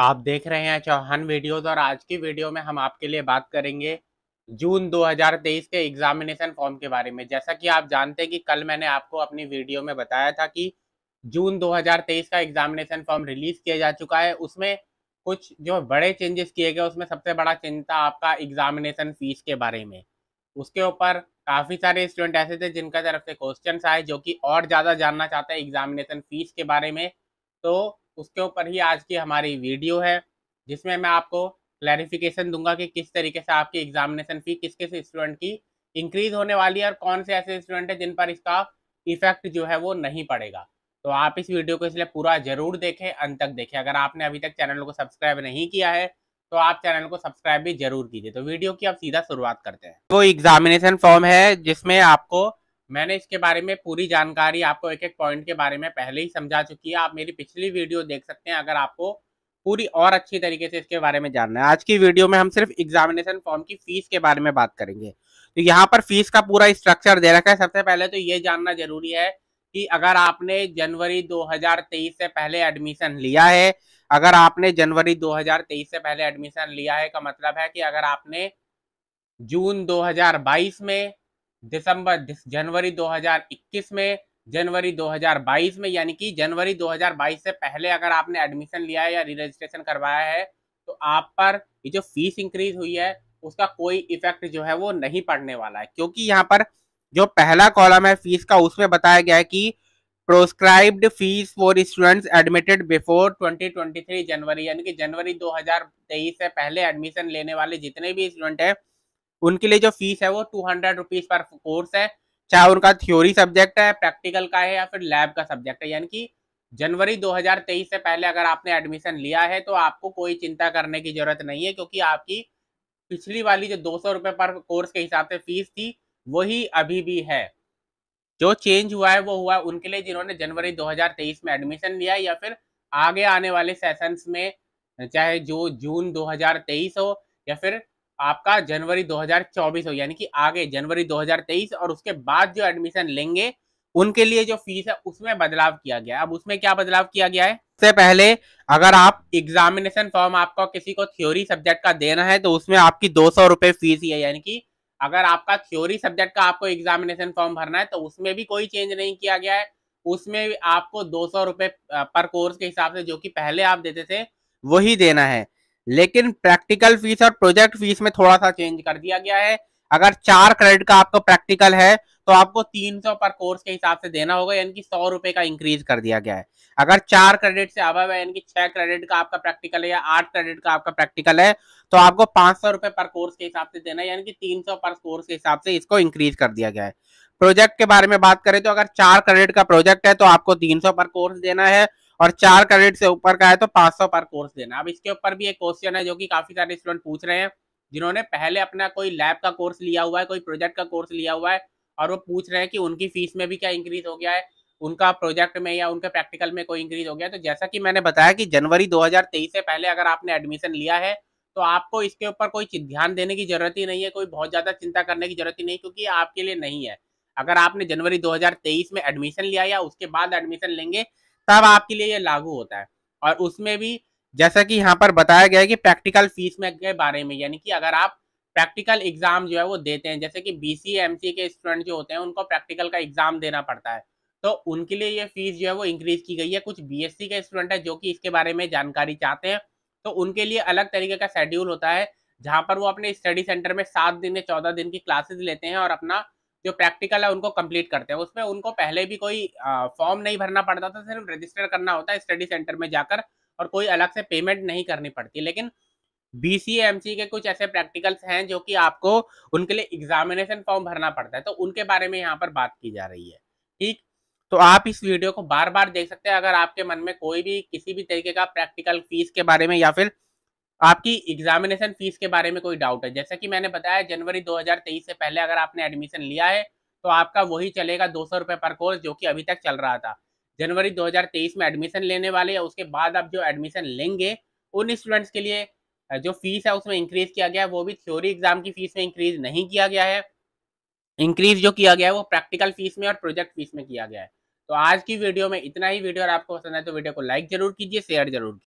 आप देख रहे हैं चौहान वीडियोस और आज की वीडियो में हम आपके लिए बात करेंगे जून 2023 के एग्जामिनेशन फॉर्म के बारे में जैसा कि आप जानते हैं कि कल मैंने आपको अपनी वीडियो में बताया था कि जून 2023 का एग्जामिनेशन फॉर्म रिलीज किया जा चुका है उसमें कुछ जो बड़े चेंजेस किए गए उसमें सबसे बड़ा चेंज था आपका एग्जामिनेशन फीस के बारे में उसके ऊपर काफ़ी सारे स्टूडेंट ऐसे थे जिनका तरफ से क्वेश्चन आए जो कि और ज़्यादा जानना चाहते हैं एग्जामिनेशन फीस के बारे में तो उसके ऊपर ही आज की हमारी वीडियो है जिसमें मैं आपको क्लैरिफिकेशन दूंगा कि किस तरीके से आपकी एग्जामिनेशन फी किस किस स्टूडेंट की इंक्रीज होने वाली है और कौन से ऐसे स्टूडेंट हैं जिन पर इसका इफेक्ट जो है वो नहीं पड़ेगा तो आप इस वीडियो को इसलिए पूरा जरूर देखें अंत तक देखें अगर आपने अभी तक चैनल को सब्सक्राइब नहीं किया है तो आप चैनल को सब्सक्राइब भी जरूर कीजिए तो वीडियो की आप सीधा शुरुआत करते हैं वो एग्जामिनेशन फॉर्म है जिसमें आपको मैंने इसके बारे में पूरी जानकारी आपको एक एक पॉइंट के बारे में पहले ही समझा चुकी है आप मेरी पिछली वीडियो देख सकते हैं अगर आपको पूरी और अच्छी तरीके से इसके बारे में जानना है आज की वीडियो में हम सिर्फ एग्जामिनेशन फॉर्म की फीस के बारे में बात करेंगे तो यहाँ पर फीस का पूरा स्ट्रक्चर दे रखा है सबसे पहले तो ये जानना जरूरी है कि अगर आपने जनवरी 2023 से पहले एडमिशन लिया है अगर आपने जनवरी 2023 से पहले एडमिशन लिया है का मतलब है कि अगर आपने जून 2022 में दिसंबर दिस जनवरी 2021 में जनवरी 2022 में यानी कि जनवरी 2022 से पहले अगर आपने एडमिशन लिया है या री रजिस्ट्रेशन करवाया है तो आप पर ये जो फीस इंक्रीज हुई है उसका कोई इफेक्ट जो है वो नहीं पड़ने वाला है क्योंकि यहाँ पर जो पहला कॉलम है फीस का उसमें बताया गया है कि proscribed fees for students admitted before 2023 January यानी कि जनवरी 2023 से पहले एडमिशन लेने वाले जितने भी स्टूडेंट हैं उनके लिए जो फीस है वो टू हंड्रेड रुपीज पर कोर्स है चाहे उनका थ्योरी सब्जेक्ट है प्रैक्टिकल का है या फिर लैब का सब्जेक्ट है यानी कि जनवरी 2023 से पहले अगर आपने एडमिशन लिया है तो आपको कोई चिंता करने की जरूरत नहीं है क्योंकि आपकी पिछली वाली जो दो सौ पर कोर्स के हिसाब से फीस थी वही अभी भी है जो चेंज हुआ है वो हुआ है उनके लिए जिन्होंने जनवरी 2023 में एडमिशन लिया या फिर आगे आने वाले सेशंस में चाहे जो जून 2023 हो या फिर आपका जनवरी 2024 हो यानी कि आगे जनवरी 2023 और उसके बाद जो एडमिशन लेंगे उनके लिए जो फीस है उसमें बदलाव किया गया अब उसमें क्या बदलाव किया गया है सबसे पहले अगर आप एग्जामिनेशन फॉर्म आपका किसी को थ्योरी सब्जेक्ट का देना है तो उसमें आपकी दो सौ रुपये फीस ही है यानी कि अगर आपका थ्योरी सब्जेक्ट का आपको एग्जामिनेशन फॉर्म भरना है तो उसमें भी कोई चेंज नहीं किया गया है उसमें आपको दो सौ रुपये पर कोर्स के हिसाब से जो कि पहले आप देते थे वही देना है लेकिन प्रैक्टिकल फीस और प्रोजेक्ट फीस में थोड़ा सा चेंज कर दिया गया है अगर चार क्रेडिट का आपको प्रैक्टिकल है तो आपको तीन सौ पर कोर्स के हिसाब से देना होगा यानी कि सौ रुपए का इंक्रीज कर दिया गया है अगर चार क्रेडिट से अभव है यानी कि छह क्रेडिट का आपका प्रैक्टिकल है या आठ क्रेडिट का आपका प्रैक्टिकल है तो आपको पांच सौ रुपए पर कोर्स के हिसाब से देना है यानी कि तीन सौ पर कोर्स के हिसाब से इसको इंक्रीज कर दिया गया है प्रोजेक्ट के बारे में बात करें तो अगर चार क्रेडिट का प्रोजेक्ट है तो आपको तीन सौ पर कोर्स देना है और चार क्रेडिट से ऊपर का है तो पाँच सौ पर कोर्स देना अब इसके ऊपर भी एक क्वेश्चन है जो कि काफी सारे स्टूडेंट पूछ रहे हैं जिन्होंने पहले अपना कोई लैब का कोर्स लिया हुआ है कोई प्रोजेक्ट का कोर्स लिया हुआ है और वो पूछ रहे हैं कि उनकी फीस में भी क्या इंक्रीज हो गया है उनका प्रोजेक्ट में या उनके प्रैक्टिकल में कोई इंक्रीज हो गया तो जैसा कि मैंने बताया कि जनवरी 2023 से पहले अगर आपने एडमिशन लिया है तो आपको इसके ऊपर कोई ध्यान देने की जरूरत ही नहीं है कोई बहुत ज़्यादा चिंता करने की जरूरत ही नहीं क्योंकि आपके लिए नहीं है अगर आपने जनवरी 2023 में एडमिशन लिया या उसके बाद एडमिशन लेंगे तब आपके लिए ये लागू होता है और उसमें भी जैसा कि यहाँ पर बताया गया है कि प्रैक्टिकल फीस में के बारे में यानी कि अगर आप प्रैक्टिकल एग्जाम जो है वो देते हैं जैसे कि बी सी एम सी के स्टूडेंट जो होते हैं उनको प्रैक्टिकल का एग्जाम देना पड़ता है तो उनके लिए ये फीस जो है वो इंक्रीज की गई है कुछ बी एस सी के स्टूडेंट है जो कि इसके बारे में जानकारी चाहते हैं तो उनके लिए अलग तरीके का शेड्यूल होता है जहाँ पर वो अपने स्टडी सेंटर में सात दिन या चौदह दिन की क्लासेज लेते हैं और अपना जो प्रैक्टिकल है उनको कंप्लीट करते हैं उसमें उनको पहले भी कोई फॉर्म नहीं भरना पड़ता था सिर्फ रजिस्टर करना होता है स्टडी सेंटर में जाकर और कोई अलग से पेमेंट नहीं करनी पड़ती लेकिन बी के कुछ ऐसे प्रैक्टिकल्स हैं जो कि आपको उनके लिए एग्जामिनेशन फॉर्म भरना पड़ता है तो उनके बारे में यहाँ पर बात की जा रही है ठीक तो आप इस वीडियो को बार बार देख सकते हैं अगर आपके मन में कोई भी किसी भी तरीके का प्रैक्टिकल फीस के बारे में या फिर आपकी एग्जामिनेशन फीस के बारे में कोई डाउट है जैसा कि मैंने बताया जनवरी 2023 से पहले अगर आपने एडमिशन लिया है तो आपका वही चलेगा दो सौ पर कोर्स जो कि अभी तक चल रहा था जनवरी 2023 में एडमिशन लेने वाले या उसके बाद आप जो एडमिशन लेंगे उन स्टूडेंट्स के लिए जो फीस है उसमें इंक्रीज किया गया है वो भी थ्योरी एग्जाम की फीस में इंक्रीज नहीं किया गया है इंक्रीज जो किया गया है वो प्रैक्टिकल फीस में और प्रोजेक्ट फीस में किया गया है तो आज की वीडियो में इतना ही वीडियो और आपको पसंद है तो वीडियो को लाइक जरूर कीजिए शेयर जरूर कीजिए